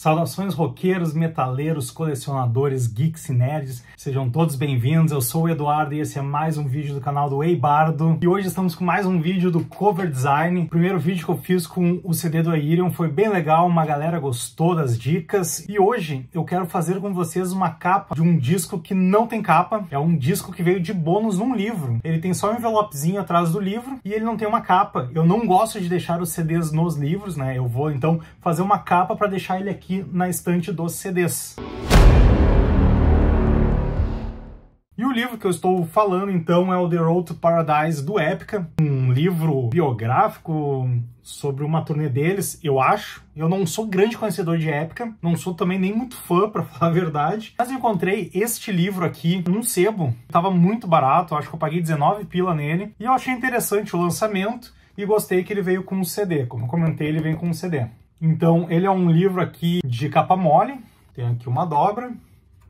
Saudações roqueiros, metaleiros, colecionadores, geeks e nerds, sejam todos bem-vindos. Eu sou o Eduardo e esse é mais um vídeo do canal do Eibardo. Bardo. E hoje estamos com mais um vídeo do Cover Design. O primeiro vídeo que eu fiz com o CD do Aerion foi bem legal, uma galera gostou das dicas. E hoje eu quero fazer com vocês uma capa de um disco que não tem capa, é um disco que veio de bônus num livro. Ele tem só um envelopezinho atrás do livro e ele não tem uma capa. Eu não gosto de deixar os CDs nos livros, né? Eu vou então fazer uma capa para deixar ele aqui aqui na estante dos CDs. E o livro que eu estou falando, então, é o The Road to Paradise, do Épica, um livro biográfico sobre uma turnê deles, eu acho. Eu não sou grande conhecedor de Épica, não sou também nem muito fã, para falar a verdade, mas encontrei este livro aqui num sebo, tava muito barato, acho que eu paguei 19 pila nele, e eu achei interessante o lançamento, e gostei que ele veio com um CD, como eu comentei, ele vem com um CD. Então, ele é um livro aqui de capa mole, tem aqui uma dobra,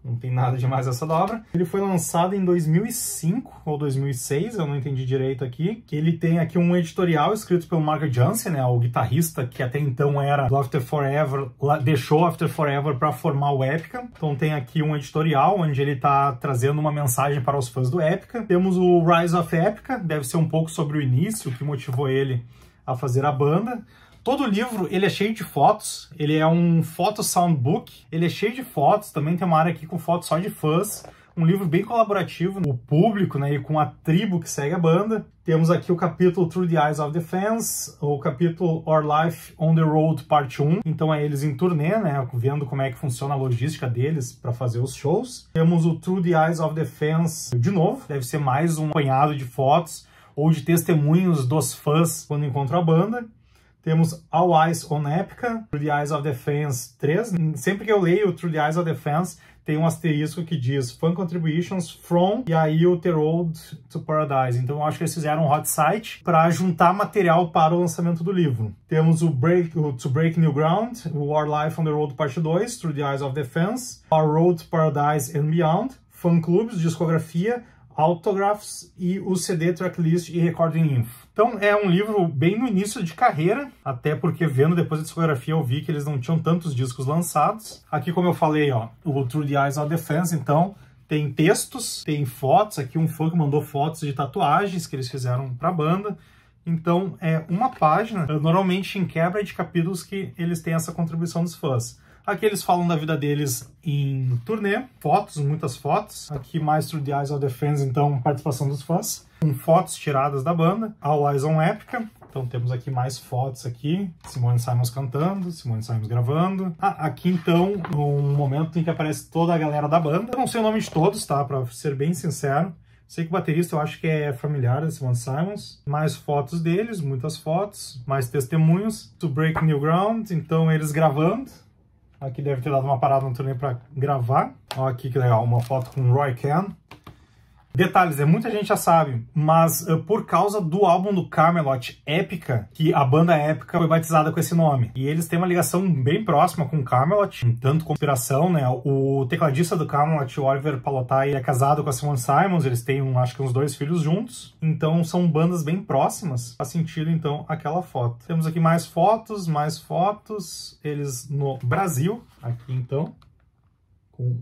não tem nada demais essa dobra. Ele foi lançado em 2005 ou 2006, eu não entendi direito aqui. Ele tem aqui um editorial escrito pelo Mark Jansen, né, o guitarrista que até então era do After Forever, deixou After Forever para formar o Epica. Então tem aqui um editorial onde ele está trazendo uma mensagem para os fãs do Epica. Temos o Rise of Epica, deve ser um pouco sobre o início, o que motivou ele a fazer a banda. Todo livro, ele é cheio de fotos, ele é um photo soundbook, ele é cheio de fotos, também tem uma área aqui com fotos só de fãs, um livro bem colaborativo, o público, né, e com a tribo que segue a banda. Temos aqui o capítulo Through the Eyes of the Fans, o capítulo Our Life on the Road Parte 1. Então é eles em turnê, né, vendo como é que funciona a logística deles para fazer os shows. Temos o Through the Eyes of the Fans de novo, deve ser mais um apanhado de fotos ou de testemunhos dos fãs quando encontram a banda. Temos All Eyes on Epica, Through the Eyes of the Fans 3. Sempre que eu leio Through the Eyes of the Fans, tem um asterisco que diz Fan Contributions from e aí o The Road to Paradise. Então eu acho que eles fizeram um hot site para juntar material para o lançamento do livro. Temos o, Break, o To Break New Ground, War Life on the Road Parte 2, Through the Eyes of the Fans, Our Road to Paradise and Beyond, fã clubs discografia, Autographs e o CD Tracklist e Recording Info. Então é um livro bem no início de carreira, até porque vendo depois da discografia eu vi que eles não tinham tantos discos lançados. Aqui, como eu falei, ó, o Through the Eyes of Defense, então tem textos, tem fotos, aqui um fã que mandou fotos de tatuagens que eles fizeram para a banda. Então é uma página, normalmente em quebra de capítulos que eles têm essa contribuição dos fãs. Aqui eles falam da vida deles em turnê, fotos, muitas fotos. Aqui mais Through the Eyes of the Fans, então, participação dos fãs. Com fotos tiradas da banda, All Eyes on Epica. Então temos aqui mais fotos aqui, Simone Simons cantando, Simone Simons gravando. Ah, aqui então, um momento em que aparece toda a galera da banda. Eu não sei o nome de todos, tá? Pra ser bem sincero. Sei que o baterista eu acho que é familiar da é Simone Simons. Mais fotos deles, muitas fotos, mais testemunhos. To Break New Ground, então eles gravando. Aqui deve ter dado uma parada no turnê para gravar. Ó aqui que legal, uma foto com o Roy Ken. Detalhes, é muita gente já sabe, mas uh, por causa do álbum do Camelot, Épica, que a banda Épica foi batizada com esse nome. E eles têm uma ligação bem próxima com o Camelot, tanto com inspiração, né? O tecladista do Camelot, o Oliver Palotai, é casado com a Simone Simons, eles têm, um, acho que uns dois filhos juntos, então são bandas bem próximas. Faz sentido, então, aquela foto. Temos aqui mais fotos, mais fotos, eles no Brasil, aqui então, com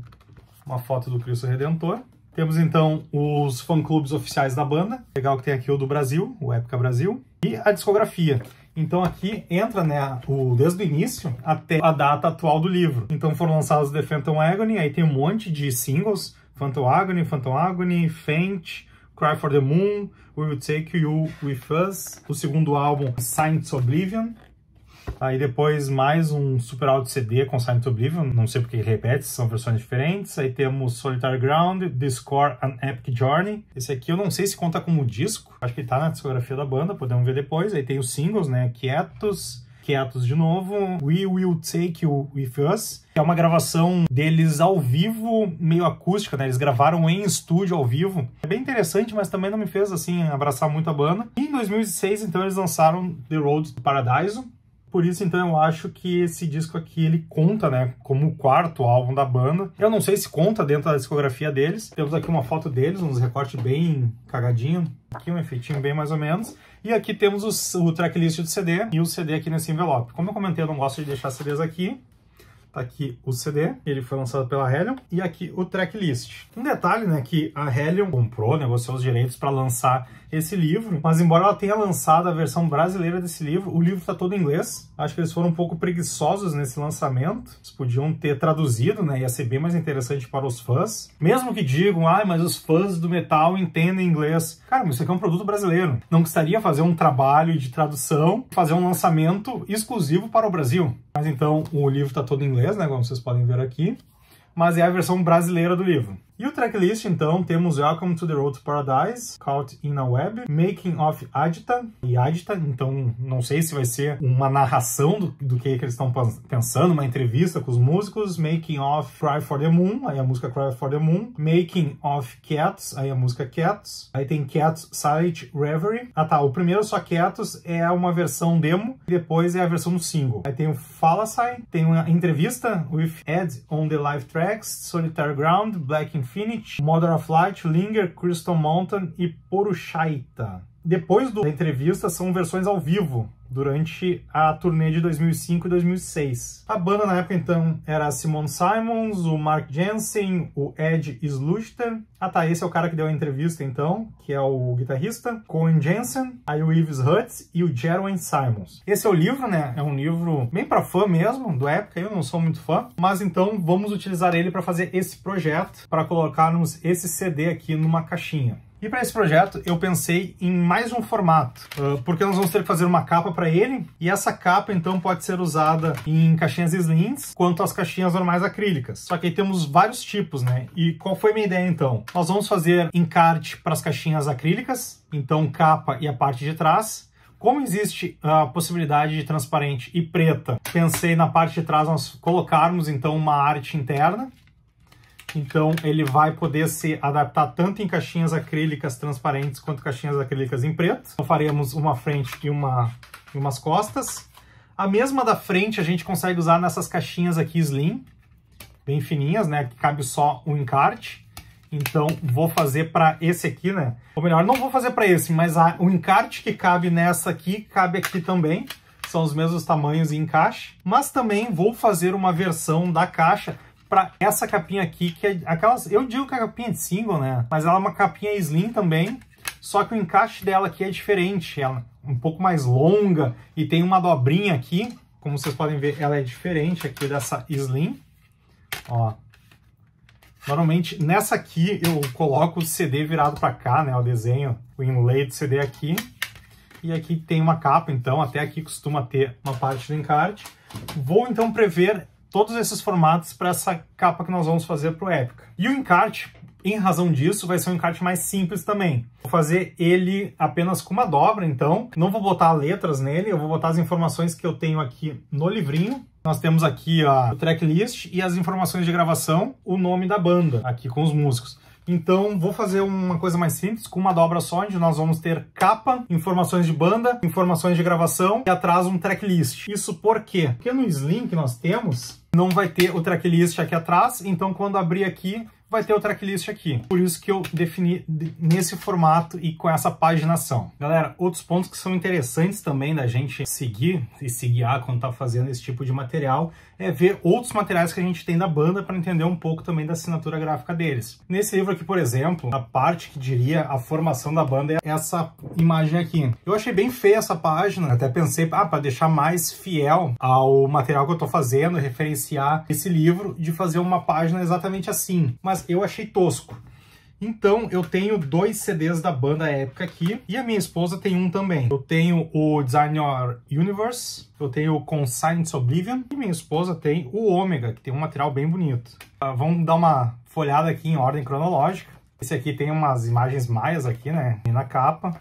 uma foto do Cristo Redentor. Temos então os fã-clubes oficiais da banda. Legal que tem aqui o do Brasil, o Épica Brasil. E a discografia. Então aqui entra né, o, desde o início até a data atual do livro. Então foram lançados The Phantom Agony, aí tem um monte de singles. Phantom Agony, Phantom Agony, Faint, Cry for the Moon, We Will Take You With Us, o segundo álbum Science Oblivion, Aí depois mais um Super alto CD com Silent Oblivion, não sei porque repete, são versões diferentes. Aí temos Solitary Ground, The Score, An Epic Journey. Esse aqui eu não sei se conta como disco, acho que tá na discografia da banda, podemos ver depois. Aí tem os singles, né, Quietos, Quietos de novo, We Will Take You With Us, que é uma gravação deles ao vivo, meio acústica, né? Eles gravaram em estúdio ao vivo. É bem interessante, mas também não me fez, assim, abraçar muito a banda. E em 2006, então, eles lançaram The Road to Paradise. Por isso, então, eu acho que esse disco aqui ele conta, né, como o quarto álbum da banda. Eu não sei se conta dentro da discografia deles. Temos aqui uma foto deles, uns recortes bem cagadinho, aqui um efeitinho bem mais ou menos. E aqui temos o tracklist do CD e o CD aqui nesse envelope. Como eu comentei, eu não gosto de deixar CDs aqui. Tá aqui o CD, ele foi lançado pela Hellion e aqui o tracklist. Um detalhe, né, que a Hellion comprou, negociou os direitos para lançar esse livro, mas embora ela tenha lançado a versão brasileira desse livro, o livro está todo em inglês. Acho que eles foram um pouco preguiçosos nesse lançamento. Eles podiam ter traduzido, né? Ia ser bem mais interessante para os fãs. Mesmo que digam, ah, mas os fãs do metal entendem inglês. Cara, mas isso aqui é um produto brasileiro. Não de fazer um trabalho de tradução, fazer um lançamento exclusivo para o Brasil. Mas então, o livro está todo em inglês, né? Como vocês podem ver aqui. Mas é a versão brasileira do livro. E o tracklist, então, temos Welcome to the Road to Paradise, Caught in a Web, Making of Adita e Adita, então não sei se vai ser uma narração do, do que, que eles estão pensando, uma entrevista com os músicos, Making of Cry for the Moon, aí a música Cry for the Moon, Making of Cats, aí a música Cats, aí tem Cats Silent Reverie, ah tá, o primeiro é só Cats é uma versão demo, e depois é a versão do single. Aí tem o Fallacy, tem uma entrevista with Ed on the Live Tracks, Solitary Ground, Black in Infinity, Mother of Light, Linger, Crystal Mountain e Porushaita. Depois do, da entrevista, são versões ao vivo durante a turnê de 2005 e 2006. A banda na época então era a Simone Simons, o Mark Jensen, o Ed Sluchter. Ah tá, esse é o cara que deu a entrevista então, que é o guitarrista, Cohen Jensen, aí o Yves Hutz e o Jeroen Simons. Esse é o livro, né? É um livro bem para fã mesmo, do época, eu não sou muito fã, mas então vamos utilizar ele para fazer esse projeto, para colocarmos esse CD aqui numa caixinha. E para esse projeto eu pensei em mais um formato, porque nós vamos ter que fazer uma capa para ele, e essa capa então pode ser usada em caixinhas slims, quanto às caixinhas normais acrílicas. Só que aí temos vários tipos, né? E qual foi a minha ideia então? Nós vamos fazer encarte para as caixinhas acrílicas, então capa e a parte de trás, como existe a possibilidade de transparente e preta, pensei na parte de trás nós colocarmos então uma arte interna então ele vai poder se adaptar tanto em caixinhas acrílicas transparentes quanto caixinhas acrílicas em preto. Então faremos uma frente e, uma, e umas costas. A mesma da frente a gente consegue usar nessas caixinhas aqui slim, bem fininhas, né? Que cabe só um encarte. Então vou fazer para esse aqui, né? Ou melhor, não vou fazer para esse, mas a, o encarte que cabe nessa aqui, cabe aqui também. São os mesmos tamanhos e encaixe. Mas também vou fazer uma versão da caixa para essa capinha aqui, que é aquelas... Eu digo que é capinha de single, né? Mas ela é uma capinha slim também, só que o encaixe dela aqui é diferente. Ela é um pouco mais longa e tem uma dobrinha aqui. Como vocês podem ver, ela é diferente aqui dessa slim. Ó. Normalmente, nessa aqui, eu coloco o CD virado para cá, né? O desenho, o inlay do CD aqui. E aqui tem uma capa, então, até aqui costuma ter uma parte do encarte. Vou, então, prever todos esses formatos para essa capa que nós vamos fazer para o Epica. E o encarte, em razão disso, vai ser um encarte mais simples também. Vou fazer ele apenas com uma dobra, então. Não vou botar letras nele, eu vou botar as informações que eu tenho aqui no livrinho. Nós temos aqui a tracklist e as informações de gravação, o nome da banda, aqui com os músicos. Então vou fazer uma coisa mais simples, com uma dobra só, onde nós vamos ter capa, informações de banda, informações de gravação e atrás um tracklist. Isso por quê? Porque no Slim que nós temos, não vai ter o tracklist aqui atrás, então quando abrir aqui, vai ter o tracklist aqui. Por isso que eu defini nesse formato e com essa paginação. Galera, outros pontos que são interessantes também da gente seguir e se guiar quando tá fazendo esse tipo de material é ver outros materiais que a gente tem da banda para entender um pouco também da assinatura gráfica deles. Nesse livro aqui, por exemplo, a parte que diria a formação da banda é essa imagem aqui. Eu achei bem feia essa página, até pensei, ah, para deixar mais fiel ao material que eu estou fazendo, referenciar esse livro, de fazer uma página exatamente assim. Mas eu achei tosco. Então eu tenho dois CDs da banda épica aqui e a minha esposa tem um também. Eu tenho o Design Your Universe, eu tenho o Conscience Oblivion e minha esposa tem o Omega, que tem um material bem bonito. Uh, vamos dar uma folhada aqui em ordem cronológica. Esse aqui tem umas imagens maias aqui, né, na capa.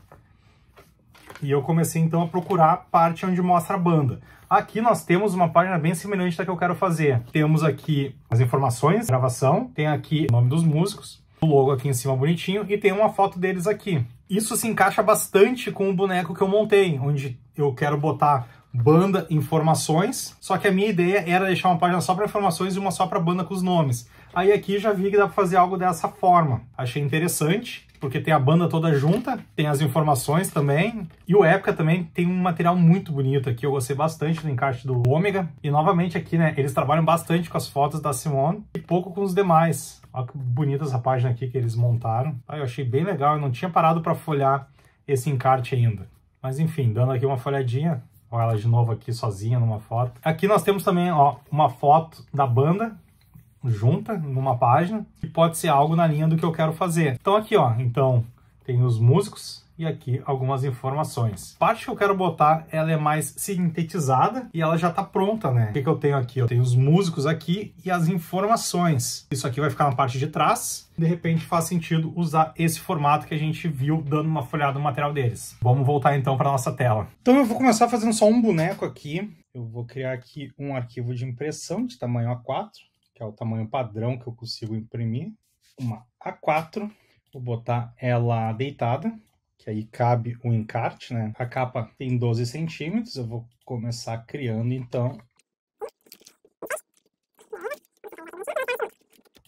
E eu comecei então a procurar a parte onde mostra a banda. Aqui nós temos uma página bem semelhante da que eu quero fazer. Temos aqui as informações, gravação, tem aqui o nome dos músicos, o logo aqui em cima bonitinho, e tem uma foto deles aqui. Isso se encaixa bastante com o boneco que eu montei, onde eu quero botar banda informações, só que a minha ideia era deixar uma página só para informações e uma só para banda com os nomes. Aí aqui já vi que dá para fazer algo dessa forma. Achei interessante, porque tem a banda toda junta, tem as informações também, e o Epica também tem um material muito bonito aqui, eu gostei bastante do encaixe do Ômega. E novamente aqui, né, eles trabalham bastante com as fotos da Simone e pouco com os demais. Olha que bonita essa página aqui que eles montaram. Ah, eu achei bem legal, eu não tinha parado para folhar esse encarte ainda. Mas enfim, dando aqui uma folhadinha, olha ela de novo aqui sozinha numa foto. Aqui nós temos também ó, uma foto da banda junta numa página, que pode ser algo na linha do que eu quero fazer. Então aqui, ó, então tem os músicos, e aqui algumas informações. A parte que eu quero botar, ela é mais sintetizada e ela já tá pronta, né? O que, que eu tenho aqui? Eu tenho os músicos aqui e as informações. Isso aqui vai ficar na parte de trás. De repente faz sentido usar esse formato que a gente viu dando uma folhada no material deles. Vamos voltar então para nossa tela. Então eu vou começar fazendo só um boneco aqui. Eu vou criar aqui um arquivo de impressão de tamanho A4, que é o tamanho padrão que eu consigo imprimir. Uma A4. Vou botar ela deitada que aí cabe o encarte, né? A capa tem 12 centímetros, eu vou começar criando então.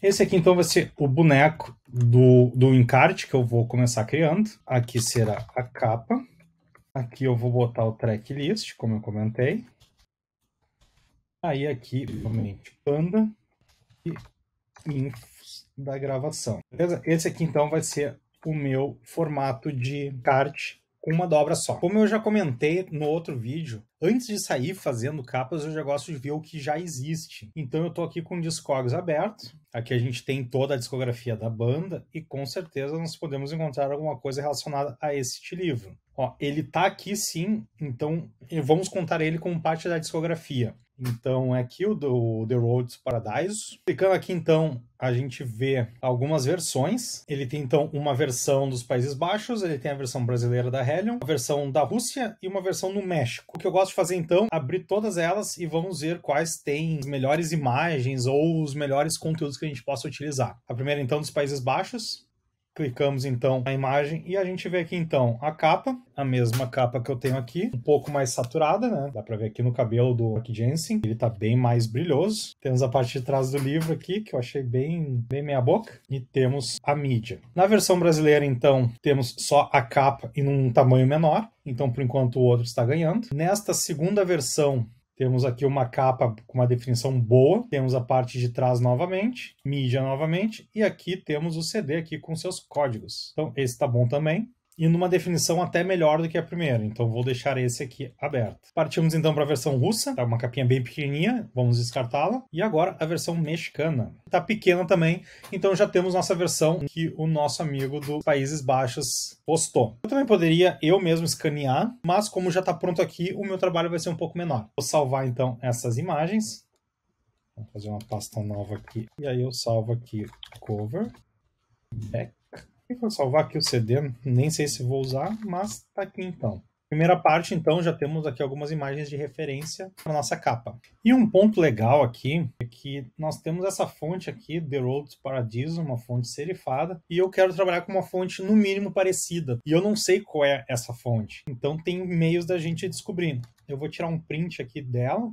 Esse aqui então vai ser o boneco do, do encarte que eu vou começar criando. Aqui será a capa. Aqui eu vou botar o tracklist, como eu comentei. Aí aqui, novamente, panda e infos da gravação. Beleza? Esse aqui então vai ser o meu formato de kart com uma dobra só. Como eu já comentei no outro vídeo, antes de sair fazendo capas, eu já gosto de ver o que já existe. Então eu tô aqui com o Discogs aberto. Aqui a gente tem toda a discografia da banda e com certeza nós podemos encontrar alguma coisa relacionada a este livro. Ó, ele tá aqui sim, então vamos contar ele como parte da discografia. Então é aqui o do The Road to Paradise. Clicando aqui então, a gente vê algumas versões. Ele tem então uma versão dos Países Baixos, ele tem a versão brasileira da Hellion, a versão da Rússia e uma versão no México. O que eu gosto de fazer então, é abrir todas elas e vamos ver quais têm as melhores imagens ou os melhores conteúdos que a gente possa utilizar. A primeira então dos Países Baixos, Clicamos então na imagem e a gente vê aqui então a capa, a mesma capa que eu tenho aqui, um pouco mais saturada, né? Dá para ver aqui no cabelo do Mark Jensen, ele tá bem mais brilhoso. Temos a parte de trás do livro aqui, que eu achei bem, bem meia boca, e temos a mídia. Na versão brasileira então, temos só a capa e num tamanho menor, então por enquanto o outro está ganhando. Nesta segunda versão temos aqui uma capa com uma definição boa, temos a parte de trás novamente, mídia novamente, e aqui temos o CD aqui com seus códigos. Então esse está bom também e numa definição até melhor do que a primeira. Então vou deixar esse aqui aberto. Partimos então para a versão russa, tá uma capinha bem pequenininha, vamos descartá-la. E agora a versão mexicana. Tá pequena também, então já temos nossa versão que o nosso amigo dos Países Baixos postou. Eu também poderia eu mesmo escanear, mas como já está pronto aqui, o meu trabalho vai ser um pouco menor. Vou salvar então essas imagens. Vou fazer uma pasta nova aqui. E aí eu salvo aqui cover, back vou salvar aqui o CD, nem sei se vou usar, mas tá aqui então. Primeira parte, então, já temos aqui algumas imagens de referência para nossa capa. E um ponto legal aqui é que nós temos essa fonte aqui, The Road to Paradiso, uma fonte serifada, e eu quero trabalhar com uma fonte no mínimo parecida. E eu não sei qual é essa fonte, então tem meios da gente descobrir. Eu vou tirar um print aqui dela,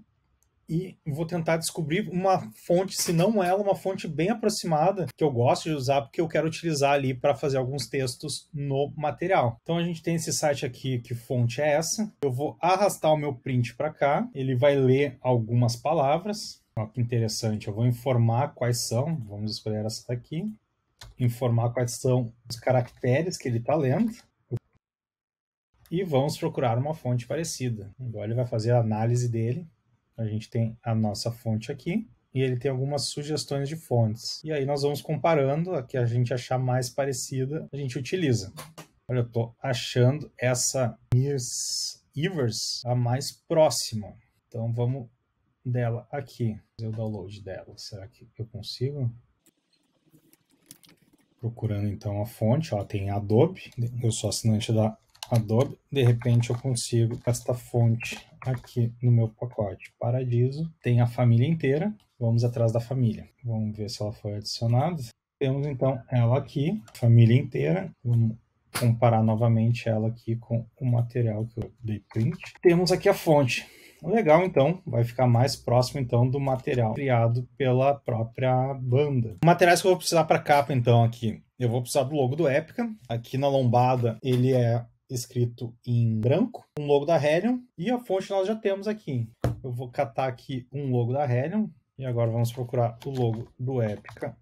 e vou tentar descobrir uma fonte, se não ela, uma fonte bem aproximada que eu gosto de usar porque eu quero utilizar ali para fazer alguns textos no material. Então a gente tem esse site aqui, que fonte é essa? Eu vou arrastar o meu print para cá, ele vai ler algumas palavras. Olha que interessante, eu vou informar quais são, vamos escolher essa daqui, informar quais são os caracteres que ele está lendo e vamos procurar uma fonte parecida. Agora ele vai fazer a análise dele a gente tem a nossa fonte aqui e ele tem algumas sugestões de fontes. E aí nós vamos comparando a que a gente achar mais parecida, a gente utiliza. Olha, eu tô achando essa Miss Evers a mais próxima. Então vamos dela aqui, fazer o download dela. Será que eu consigo? Procurando então a fonte, ó, tem Adobe, eu sou assinante da Adobe, de repente eu consigo esta fonte aqui no meu pacote Paradiso tem a família inteira. Vamos atrás da família. Vamos ver se ela foi adicionada. Temos então ela aqui, família inteira. Vamos comparar novamente ela aqui com o material que eu dei print. Temos aqui a fonte. Legal, então, vai ficar mais próximo então do material criado pela própria banda. Materiais que eu vou precisar para capa então aqui. Eu vou precisar do logo do Épica. Aqui na lombada ele é escrito em branco, um logo da Helion e a fonte nós já temos aqui. Eu vou catar aqui um logo da Helion e agora vamos procurar o logo do Epica,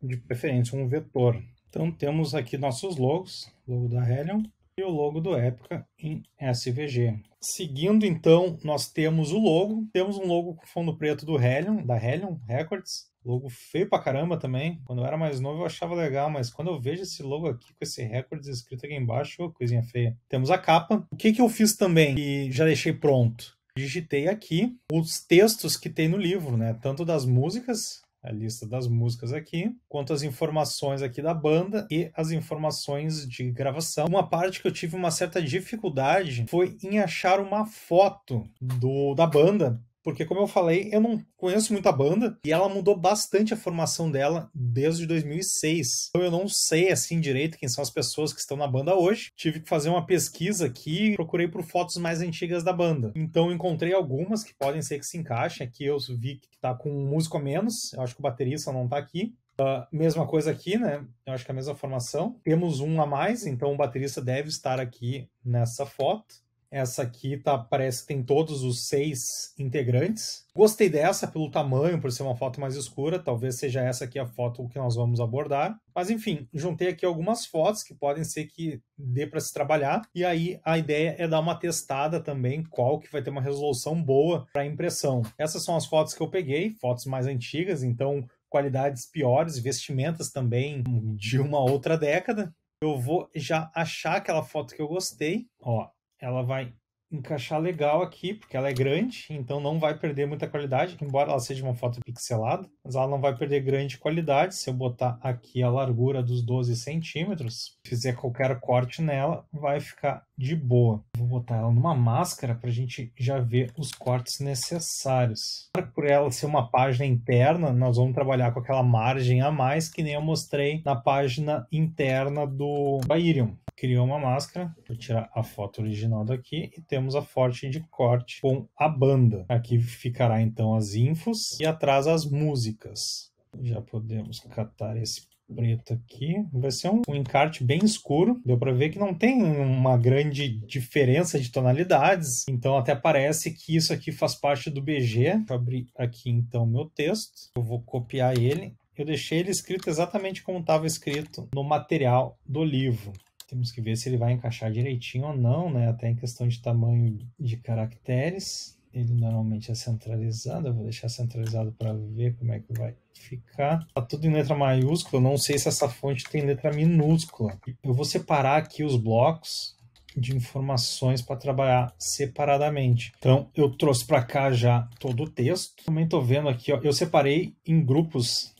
de preferência um vetor. Então temos aqui nossos logos, logo da Helion, e o logo do Época em SVG. Seguindo então, nós temos o logo, temos um logo com fundo preto do Hellion, da Hellion Records, Logo feio pra caramba também. Quando eu era mais novo eu achava legal, mas quando eu vejo esse logo aqui com esse recorde escrito aqui embaixo, oh, coisinha feia. Temos a capa. O que, que eu fiz também e já deixei pronto? Digitei aqui os textos que tem no livro, né? Tanto das músicas a lista das músicas aqui, quanto as informações aqui da banda e as informações de gravação. Uma parte que eu tive uma certa dificuldade foi em achar uma foto do da banda porque como eu falei, eu não conheço muito a banda e ela mudou bastante a formação dela desde 2006. Então eu não sei assim direito quem são as pessoas que estão na banda hoje. Tive que fazer uma pesquisa aqui, procurei por fotos mais antigas da banda. Então encontrei algumas que podem ser que se encaixem. Aqui eu vi que tá com um músico a menos, eu acho que o baterista não tá aqui. Uh, mesma coisa aqui, né? Eu acho que é a mesma formação. Temos um a mais, então o baterista deve estar aqui nessa foto. Essa aqui tá, parece que tem todos os seis integrantes. Gostei dessa pelo tamanho, por ser uma foto mais escura. Talvez seja essa aqui a foto que nós vamos abordar. Mas enfim, juntei aqui algumas fotos que podem ser que dê para se trabalhar. E aí a ideia é dar uma testada também qual que vai ter uma resolução boa para impressão. Essas são as fotos que eu peguei, fotos mais antigas, então qualidades piores, vestimentas também de uma outra década. Eu vou já achar aquela foto que eu gostei. Ó, ela vai encaixar legal aqui, porque ela é grande, então não vai perder muita qualidade, embora ela seja uma foto pixelada, mas ela não vai perder grande qualidade. Se eu botar aqui a largura dos 12 centímetros, fizer qualquer corte nela, vai ficar de boa. Vou botar ela numa máscara para a gente já ver os cortes necessários. Por ela ser uma página interna, nós vamos trabalhar com aquela margem a mais que nem eu mostrei na página interna do Bairium criou uma máscara. Vou tirar a foto original daqui e temos a forte de corte com a banda. Aqui ficará então as infos e atrás as músicas. Já podemos catar esse preto aqui. Vai ser um, um, encarte bem escuro. Deu para ver que não tem uma grande diferença de tonalidades. Então até parece que isso aqui faz parte do BG. Vou abrir aqui então meu texto. Eu vou copiar ele. Eu deixei ele escrito exatamente como estava escrito no material do livro temos que ver se ele vai encaixar direitinho ou não, né? Até em questão de tamanho de caracteres. Ele normalmente é centralizado, eu vou deixar centralizado para ver como é que vai ficar. Tá tudo em letra maiúscula, não sei se essa fonte tem letra minúscula. Eu vou separar aqui os blocos de informações para trabalhar separadamente. Então, eu trouxe para cá já todo o texto. Também estou vendo aqui, ó, eu separei em grupos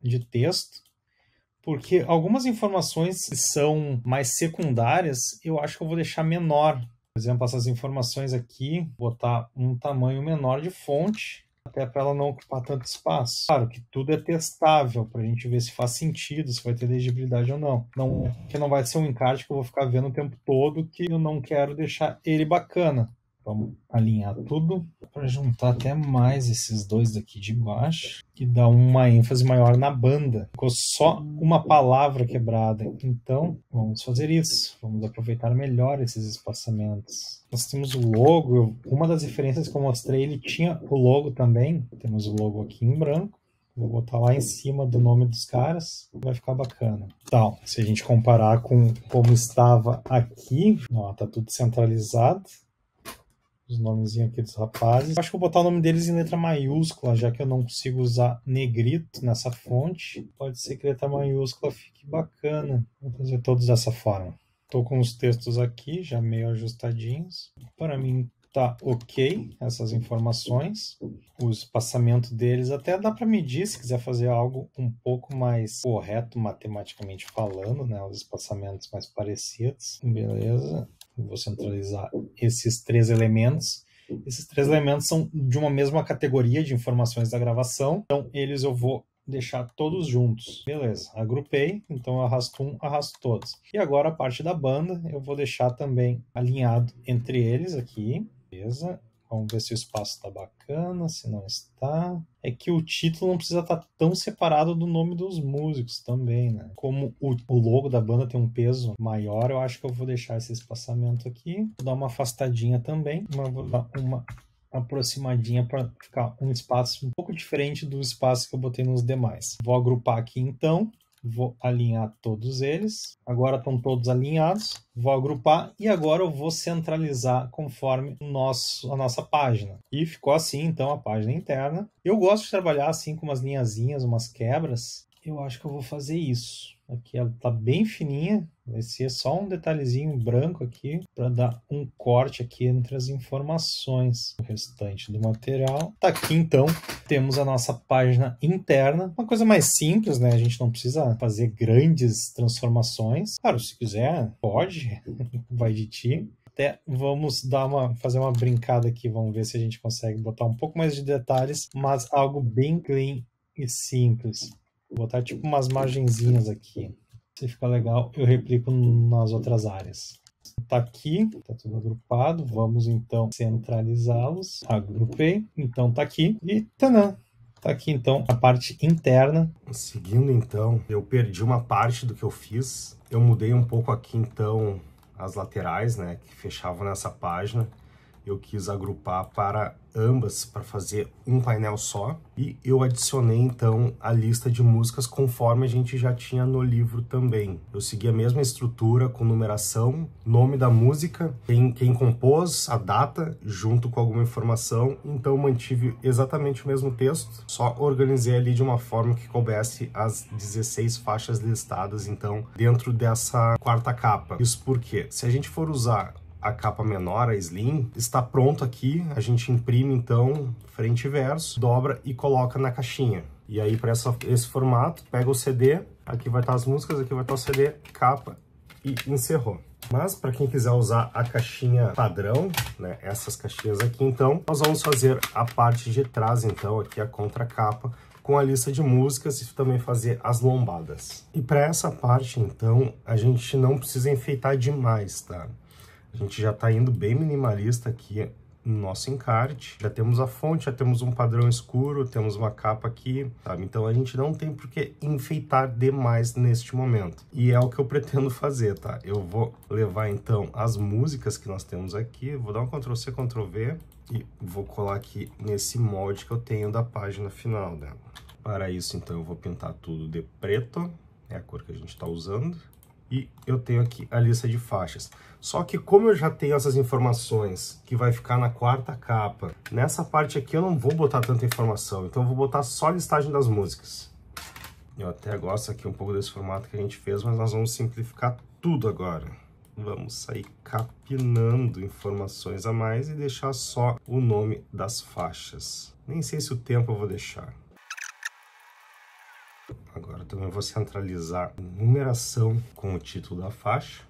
de texto porque algumas informações que são mais secundárias, eu acho que eu vou deixar menor. Por exemplo, essas informações aqui, botar um tamanho menor de fonte, até para ela não ocupar tanto espaço. Claro que tudo é testável, para a gente ver se faz sentido, se vai ter legibilidade ou não. não. Que não vai ser um encarte que eu vou ficar vendo o tempo todo, que eu não quero deixar ele bacana. Vamos alinhar tudo para juntar até mais esses dois daqui de baixo e dar uma ênfase maior na banda. Ficou só uma palavra quebrada. Então, vamos fazer isso. Vamos aproveitar melhor esses espaçamentos. Nós temos o logo. Uma das referências que eu mostrei, ele tinha o logo também. Temos o logo aqui em branco. Vou botar lá em cima do nome dos caras, vai ficar bacana. Então, se a gente comparar com como estava aqui, ó, tá tudo centralizado os nomezinhos aqui dos rapazes. Acho que vou botar o nome deles em letra maiúscula, já que eu não consigo usar negrito nessa fonte. Pode ser que letra maiúscula fique bacana. Vou fazer todos dessa forma. Estou com os textos aqui, já meio ajustadinhos. Para mim tá ok essas informações. O espaçamento deles até dá para medir se quiser fazer algo um pouco mais correto matematicamente falando, né? Os espaçamentos mais parecidos. Beleza vou centralizar esses três elementos. Esses três elementos são de uma mesma categoria de informações da gravação, então eles eu vou deixar todos juntos. Beleza, agrupei, então eu arrasto um, arrasto todos. E agora a parte da banda, eu vou deixar também alinhado entre eles aqui, beleza? Vamos ver se o espaço está bacana, se não está. É que o título não precisa estar tá tão separado do nome dos músicos também, né? Como o, o logo da banda tem um peso maior, eu acho que eu vou deixar esse espaçamento aqui. Vou dar uma afastadinha também. Uma, vou dar uma aproximadinha para ficar um espaço um pouco diferente do espaço que eu botei nos demais. Vou agrupar aqui então Vou alinhar todos eles. Agora estão todos alinhados. Vou agrupar e agora eu vou centralizar conforme nosso, a nossa página. E ficou assim, então, a página interna. Eu gosto de trabalhar assim com umas linhazinhas, umas quebras, eu acho que eu vou fazer isso. Aqui ela tá bem fininha, vai ser só um detalhezinho branco aqui para dar um corte aqui entre as informações. O restante do material tá aqui então. Temos a nossa página interna, uma coisa mais simples, né? A gente não precisa fazer grandes transformações. Claro, se quiser, pode, vai de ti. Até vamos dar uma, fazer uma brincada aqui, vamos ver se a gente consegue botar um pouco mais de detalhes, mas algo bem clean e simples. Vou botar tipo umas margenzinhas aqui. Se ficar legal, eu replico nas outras áreas. Tá aqui, tá tudo agrupado. Vamos então centralizá-los. Agrupei. Então tá aqui e tanã. Tá aqui então a parte interna. Seguindo então, eu perdi uma parte do que eu fiz. Eu mudei um pouco aqui então as laterais, né, que fechavam nessa página eu quis agrupar para ambas para fazer um painel só e eu adicionei então a lista de músicas conforme a gente já tinha no livro também. Eu segui a mesma estrutura com numeração, nome da música, quem, quem compôs, a data, junto com alguma informação, então mantive exatamente o mesmo texto, só organizei ali de uma forma que coubesse as 16 faixas listadas então dentro dessa quarta capa. Isso porque se a gente for usar a capa menor, a slim, está pronto aqui, a gente imprime então frente e verso, dobra e coloca na caixinha. E aí para esse formato, pega o CD, aqui vai estar as músicas, aqui vai estar o CD, capa e encerrou. Mas para quem quiser usar a caixinha padrão, né, essas caixinhas aqui então, nós vamos fazer a parte de trás então, aqui a contracapa, com a lista de músicas e também fazer as lombadas. E para essa parte então, a gente não precisa enfeitar demais, tá? A gente já está indo bem minimalista aqui no nosso encarte. Já temos a fonte, já temos um padrão escuro, temos uma capa aqui, sabe? Então a gente não tem por que enfeitar demais neste momento. E é o que eu pretendo fazer, tá? Eu vou levar então as músicas que nós temos aqui, vou dar um Ctrl C, Ctrl V e vou colar aqui nesse molde que eu tenho da página final dela. Para isso, então, eu vou pintar tudo de preto, é a cor que a gente está usando e eu tenho aqui a lista de faixas. Só que como eu já tenho essas informações que vai ficar na quarta capa, nessa parte aqui eu não vou botar tanta informação, então eu vou botar só a listagem das músicas. Eu até gosto aqui um pouco desse formato que a gente fez, mas nós vamos simplificar tudo agora. Vamos sair capinando informações a mais e deixar só o nome das faixas. Nem sei se o tempo eu vou deixar. Agora também vou centralizar a numeração com o título da faixa.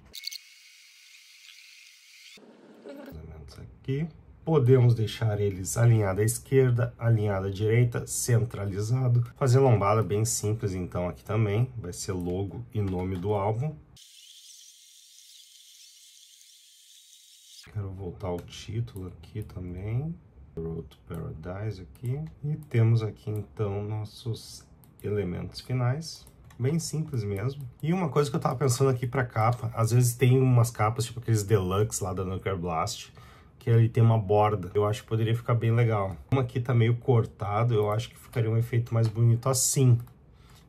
Elementos aqui. Podemos deixar eles alinhado à esquerda, alinhado à direita, centralizado. Fazer lombada bem simples então aqui também. Vai ser logo e nome do álbum. Quero voltar ao título aqui também. Road to Paradise aqui. E temos aqui então nossos elementos finais bem simples mesmo. E uma coisa que eu tava pensando aqui pra capa, às vezes tem umas capas, tipo aqueles deluxe lá da Nuclear Blast, que ele tem uma borda. Eu acho que poderia ficar bem legal. Como aqui tá meio cortado, eu acho que ficaria um efeito mais bonito assim.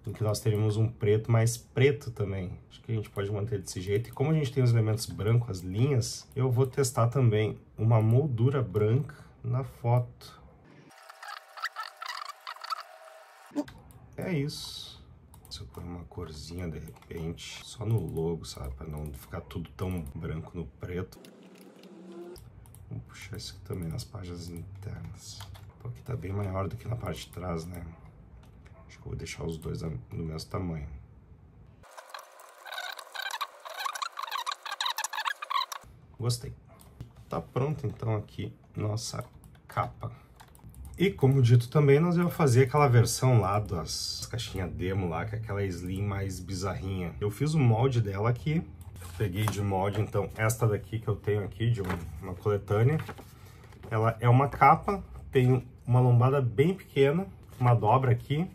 Em que nós teríamos um preto mais preto também. Acho que a gente pode manter desse jeito. E como a gente tem os elementos brancos, as linhas, eu vou testar também uma moldura branca na foto. É isso. Se eu pôr uma corzinha de repente, só no logo, sabe? Pra não ficar tudo tão branco no preto. Vou puxar isso aqui também nas páginas internas. Porque tá bem maior do que na parte de trás, né? Acho que eu vou deixar os dois do mesmo tamanho. Gostei. Tá pronto então aqui nossa capa. E como dito também, nós vamos fazer aquela versão lá das caixinhas demo lá, que é aquela slim mais bizarrinha. Eu fiz o molde dela aqui, peguei de molde então esta daqui que eu tenho aqui, de uma, uma coletânea. Ela é uma capa, tem uma lombada bem pequena, uma dobra aqui.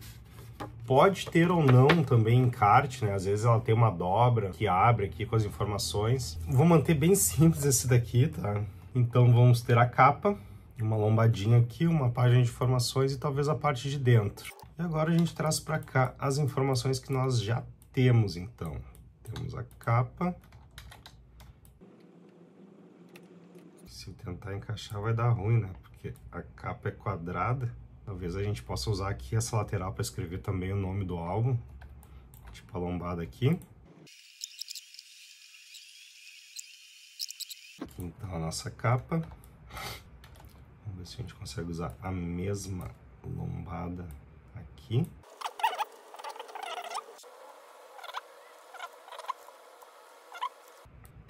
Pode ter ou não também encarte, né? Às vezes ela tem uma dobra que abre aqui com as informações. Vou manter bem simples esse daqui, tá? Então vamos ter a capa, uma lombadinha aqui, uma página de informações e talvez a parte de dentro. E agora a gente traz para cá as informações que nós já temos, então. Temos a capa. Se tentar encaixar vai dar ruim, né? Porque a capa é quadrada. Talvez a gente possa usar aqui essa lateral para escrever também o nome do álbum. Tipo a lombada aqui. Então a nossa capa ver se a gente consegue usar a mesma lombada aqui.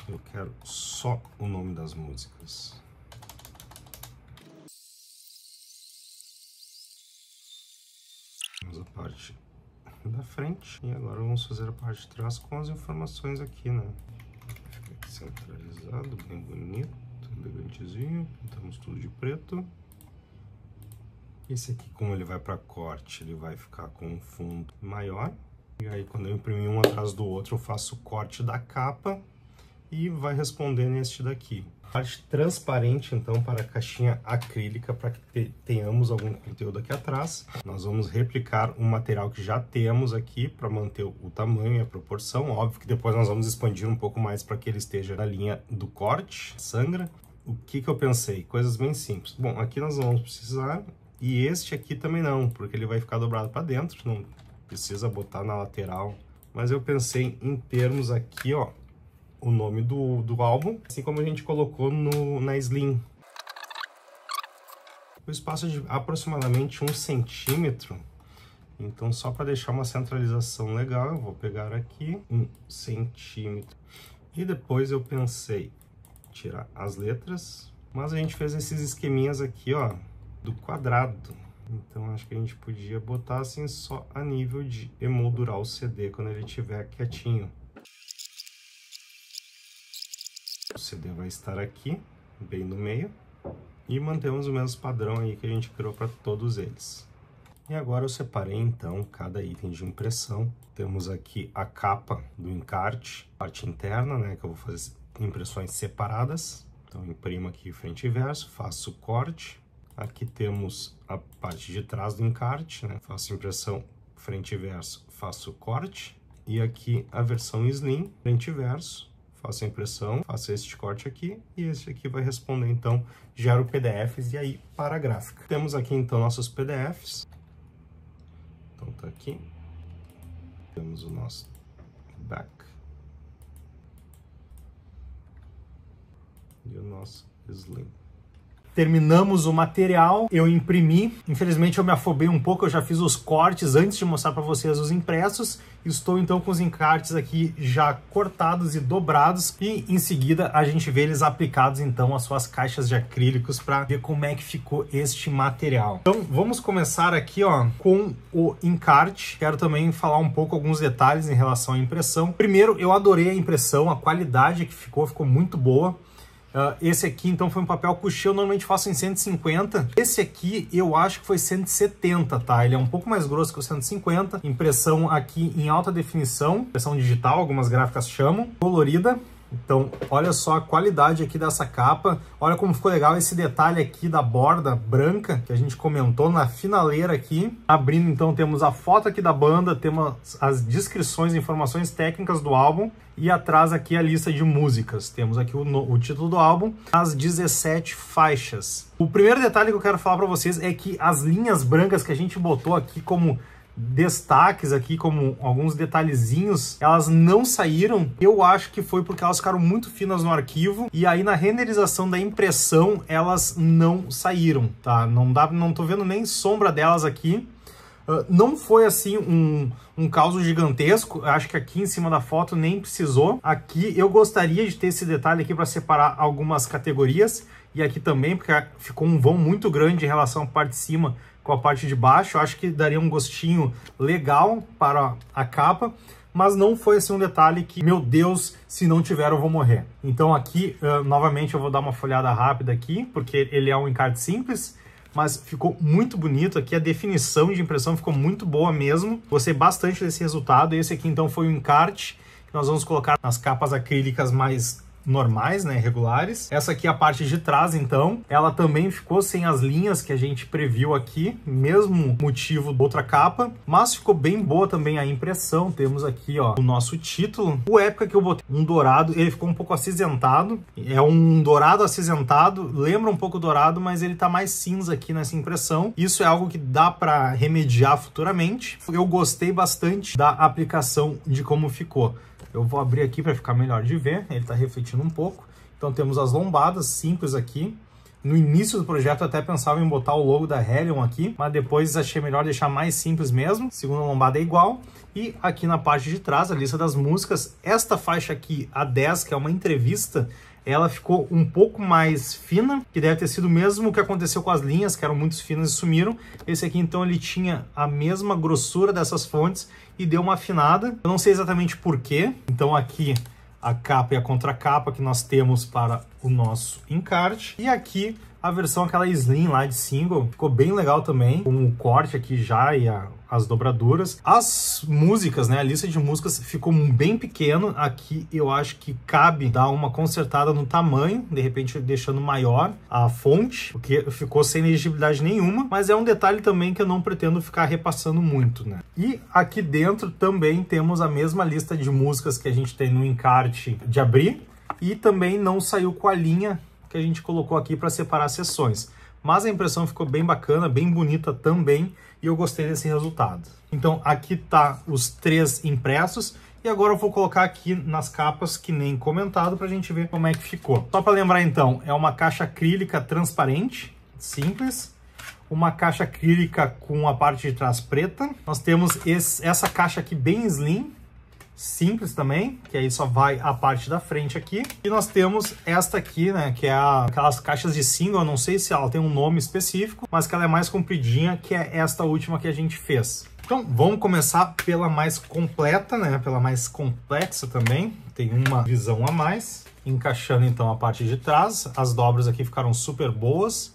Eu quero só o nome das músicas. Vamos a parte da frente e agora vamos fazer a parte de trás com as informações aqui, né? Fica aqui centralizado, bem bonito elegantezinho, pintamos tudo de preto. Esse aqui, como ele vai para corte, ele vai ficar com um fundo maior. E aí, quando eu imprimir um atrás do outro, eu faço o corte da capa e vai respondendo este daqui. Parte transparente, então, para a caixinha acrílica, para que te tenhamos algum conteúdo aqui atrás. Nós vamos replicar o um material que já temos aqui, para manter o tamanho e a proporção. Óbvio que depois nós vamos expandir um pouco mais para que ele esteja na linha do corte, sangra o que, que eu pensei? Coisas bem simples. Bom, aqui nós não vamos precisar, e este aqui também não, porque ele vai ficar dobrado para dentro, não precisa botar na lateral. Mas eu pensei em termos aqui, ó, o nome do, do álbum, assim como a gente colocou no, na Slim. O espaço é de aproximadamente um centímetro, então só para deixar uma centralização legal, eu vou pegar aqui um centímetro. E depois eu pensei tirar as letras. Mas a gente fez esses esqueminhas aqui, ó, do quadrado. Então acho que a gente podia botar assim só a nível de emoldurar o CD quando ele estiver quietinho. O CD vai estar aqui, bem no meio. E mantemos o mesmo padrão aí que a gente criou para todos eles. E agora eu separei então cada item de impressão. Temos aqui a capa do encarte, parte interna, né, que eu vou fazer impressões separadas. Então imprimo aqui frente e verso, faço corte. Aqui temos a parte de trás do encarte, né? faço impressão frente e verso, faço corte. E aqui a versão slim, frente e verso, faço a impressão, faço este corte aqui e esse aqui vai responder então, gero PDFs e aí para a gráfica. Temos aqui então nossos PDFs, então tá aqui, temos o nosso back, e o nosso slim. Terminamos o material, eu imprimi. Infelizmente eu me afobei um pouco, eu já fiz os cortes antes de mostrar para vocês os impressos. Estou então com os encartes aqui já cortados e dobrados e em seguida a gente vê eles aplicados então às suas caixas de acrílicos para ver como é que ficou este material. Então vamos começar aqui ó com o encarte. Quero também falar um pouco alguns detalhes em relação à impressão. Primeiro eu adorei a impressão, a qualidade que ficou, ficou muito boa. Uh, esse aqui, então, foi um papel couché, eu normalmente faço em 150. Esse aqui, eu acho que foi 170, tá? Ele é um pouco mais grosso que o 150. Impressão aqui em alta definição, impressão digital, algumas gráficas chamam. Colorida. Então, olha só a qualidade aqui dessa capa. Olha como ficou legal esse detalhe aqui da borda branca que a gente comentou na finaleira aqui. Abrindo, então, temos a foto aqui da banda, temos as descrições, informações técnicas do álbum e atrás aqui a lista de músicas. Temos aqui o, o título do álbum, as 17 faixas. O primeiro detalhe que eu quero falar para vocês é que as linhas brancas que a gente botou aqui como destaques aqui, como alguns detalhezinhos, elas não saíram. Eu acho que foi porque elas ficaram muito finas no arquivo e aí na renderização da impressão elas não saíram, tá? Não dá, não tô vendo nem sombra delas aqui. Uh, não foi assim um, um caos gigantesco, acho que aqui em cima da foto nem precisou. Aqui eu gostaria de ter esse detalhe aqui para separar algumas categorias e aqui também, porque ficou um vão muito grande em relação à parte de cima com a parte de baixo. Eu acho que daria um gostinho legal para a capa, mas não foi assim um detalhe que, meu Deus, se não tiver eu vou morrer. Então aqui, uh, novamente, eu vou dar uma folhada rápida aqui, porque ele é um encarte simples, mas ficou muito bonito aqui, a definição de impressão ficou muito boa mesmo. Gostei bastante desse resultado, esse aqui então foi o encarte, que nós vamos colocar nas capas acrílicas mais normais, né, regulares. Essa aqui é a parte de trás, então, ela também ficou sem as linhas que a gente previu aqui, mesmo motivo da outra capa, mas ficou bem boa também a impressão. Temos aqui, ó, o nosso título. O época que eu botei um dourado, ele ficou um pouco acinzentado. É um dourado acinzentado, lembra um pouco dourado, mas ele tá mais cinza aqui nessa impressão. Isso é algo que dá para remediar futuramente. Eu gostei bastante da aplicação de como ficou. Eu vou abrir aqui para ficar melhor de ver, ele está refletindo um pouco. Então temos as lombadas simples aqui. No início do projeto até pensava em botar o logo da Helion aqui, mas depois achei melhor deixar mais simples mesmo. Segunda lombada é igual. E aqui na parte de trás, a lista das músicas, esta faixa aqui, a 10, que é uma entrevista, ela ficou um pouco mais fina, que deve ter sido o mesmo que aconteceu com as linhas, que eram muito finas e sumiram. Esse aqui, então, ele tinha a mesma grossura dessas fontes e deu uma afinada. Eu não sei exatamente porquê. Então, aqui a capa e a contracapa que nós temos para o nosso encarte. E aqui a versão aquela slim lá de single ficou bem legal também, com o corte aqui já e a, as dobraduras. As músicas, né, a lista de músicas ficou bem pequeno. Aqui eu acho que cabe dar uma consertada no tamanho, de repente deixando maior a fonte, porque ficou sem legibilidade nenhuma, mas é um detalhe também que eu não pretendo ficar repassando muito, né? E aqui dentro também temos a mesma lista de músicas que a gente tem no encarte de abrir, e também não saiu com a linha que a gente colocou aqui para separar as sessões. Mas a impressão ficou bem bacana, bem bonita também, e eu gostei desse resultado. Então aqui tá os três impressos, e agora eu vou colocar aqui nas capas, que nem comentado, para a gente ver como é que ficou. Só para lembrar então, é uma caixa acrílica transparente, simples, uma caixa acrílica com a parte de trás preta. Nós temos esse, essa caixa aqui bem slim, simples também, que aí só vai a parte da frente aqui. E nós temos esta aqui, né, que é a, aquelas caixas de single, eu não sei se ela tem um nome específico, mas que ela é mais compridinha, que é esta última que a gente fez. Então, vamos começar pela mais completa, né, pela mais complexa também, tem uma visão a mais. Encaixando então a parte de trás, as dobras aqui ficaram super boas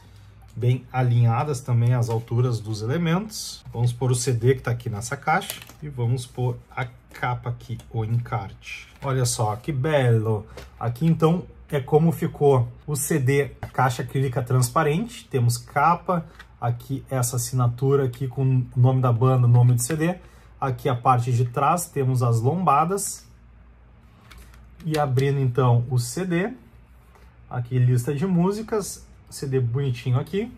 bem alinhadas também as alturas dos elementos. Vamos pôr o CD que está aqui nessa caixa e vamos pôr a capa aqui, o encarte. Olha só, que belo! Aqui então é como ficou o CD, a caixa acrílica transparente, temos capa, aqui essa assinatura aqui com o nome da banda, nome do CD, aqui a parte de trás temos as lombadas, e abrindo então o CD, aqui lista de músicas, CD bonitinho aqui.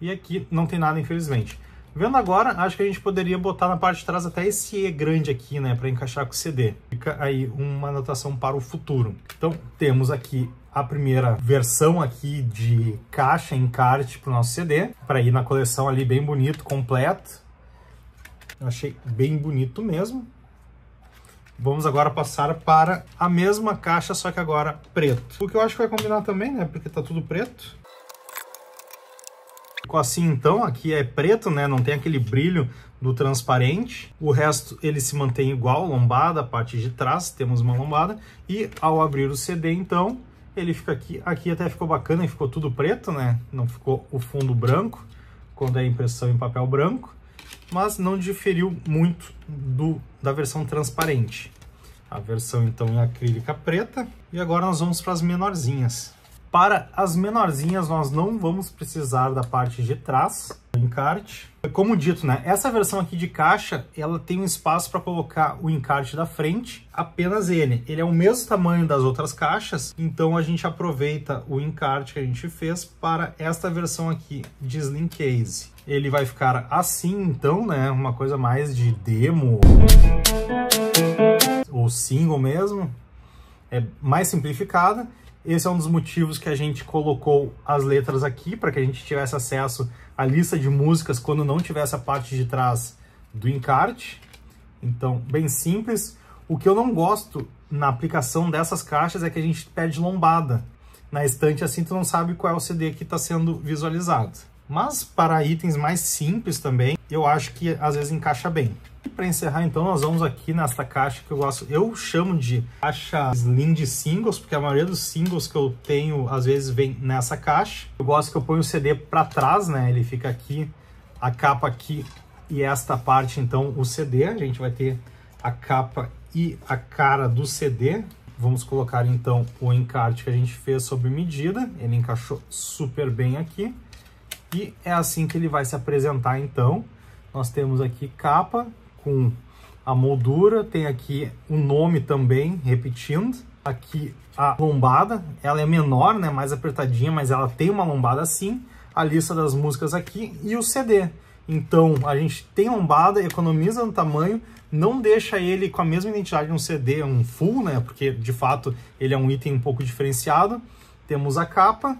E aqui não tem nada, infelizmente. Vendo agora, acho que a gente poderia botar na parte de trás até esse E grande aqui, né, para encaixar com o CD. Fica aí uma anotação para o futuro. Então, temos aqui a primeira versão aqui de caixa, encarte para o nosso CD, para ir na coleção ali bem bonito, completo. Eu achei bem bonito mesmo. Vamos agora passar para a mesma caixa, só que agora preto. O que eu acho que vai combinar também, né? Porque tá tudo preto. Ficou assim então, aqui é preto, né? Não tem aquele brilho do transparente. O resto ele se mantém igual, lombada, a parte de trás temos uma lombada. E ao abrir o CD então, ele fica aqui. Aqui até ficou bacana, ficou tudo preto, né? Não ficou o fundo branco, quando é impressão em papel branco mas não diferiu muito do da versão transparente. A versão então em acrílica preta e agora nós vamos para as menorzinhas. Para as menorzinhas, nós não vamos precisar da parte de trás do encarte. Como dito, né, essa versão aqui de caixa, ela tem um espaço para colocar o encarte da frente, apenas ele. Ele é o mesmo tamanho das outras caixas, então a gente aproveita o encarte que a gente fez para esta versão aqui de Slim Case. Ele vai ficar assim, então, né, uma coisa mais de demo ou single mesmo, é mais simplificada. Esse é um dos motivos que a gente colocou as letras aqui, para que a gente tivesse acesso à lista de músicas quando não tivesse a parte de trás do encarte. Então, bem simples. O que eu não gosto na aplicação dessas caixas é que a gente pede lombada na estante, assim tu não sabe qual é o CD que está sendo visualizado. Mas para itens mais simples também, eu acho que às vezes encaixa bem. Para encerrar, então, nós vamos aqui nesta caixa que eu gosto, eu chamo de caixa slim de singles, porque a maioria dos singles que eu tenho, às vezes, vem nessa caixa. Eu gosto que eu ponho o CD para trás, né? Ele fica aqui, a capa aqui e esta parte, então, o CD. A gente vai ter a capa e a cara do CD. Vamos colocar então o encarte que a gente fez sobre medida, ele encaixou super bem aqui. E é assim que ele vai se apresentar então. Nós temos aqui capa, com a moldura, tem aqui o nome também repetindo. Aqui a lombada, ela é menor, né, mais apertadinha, mas ela tem uma lombada assim. A lista das músicas aqui e o CD. Então a gente tem lombada, economiza no tamanho, não deixa ele com a mesma identidade de um CD, um full, né, porque de fato ele é um item um pouco diferenciado. Temos a capa,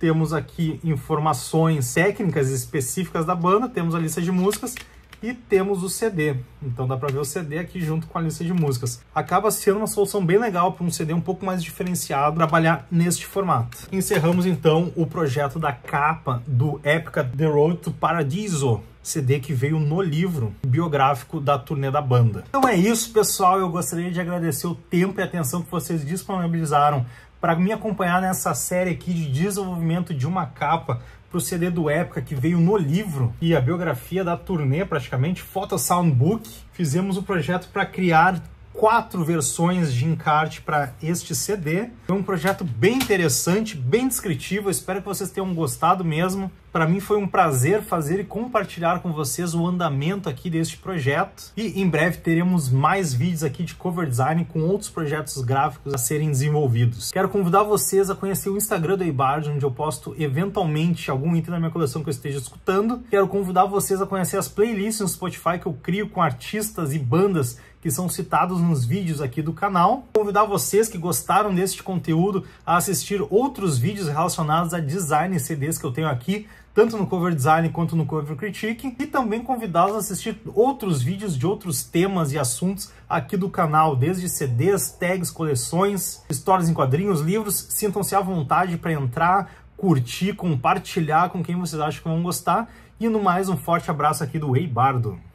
temos aqui informações técnicas específicas da banda, temos a lista de músicas e temos o CD. Então dá para ver o CD aqui junto com a lista de músicas. Acaba sendo uma solução bem legal para um CD um pouco mais diferenciado trabalhar neste formato. Encerramos então o projeto da capa do Epica The Road to Paradiso. CD que veio no livro biográfico da turnê da banda. Então é isso, pessoal. Eu gostaria de agradecer o tempo e atenção que vocês disponibilizaram para me acompanhar nessa série aqui de desenvolvimento de uma capa pro CD do Época que veio no livro e a biografia da turnê praticamente, Photo Soundbook. Fizemos o projeto para criar quatro versões de encarte para este CD. Foi um projeto bem interessante, bem descritivo, espero que vocês tenham gostado mesmo. Para mim foi um prazer fazer e compartilhar com vocês o andamento aqui deste projeto. E em breve teremos mais vídeos aqui de cover design com outros projetos gráficos a serem desenvolvidos. Quero convidar vocês a conhecer o Instagram do Eibard, onde eu posto eventualmente algum item da minha coleção que eu esteja escutando. Quero convidar vocês a conhecer as playlists no Spotify que eu crio com artistas e bandas que são citados nos vídeos aqui do canal. convidar vocês que gostaram deste conteúdo a assistir outros vídeos relacionados a design e CDs que eu tenho aqui, tanto no Cover Design quanto no Cover Critique, e também convidá-los a assistir outros vídeos de outros temas e assuntos aqui do canal, desde CDs, tags, coleções, histórias em quadrinhos, livros. Sintam-se à vontade para entrar, curtir, compartilhar com quem vocês acham que vão gostar. E no mais, um forte abraço aqui do Ei Bardo.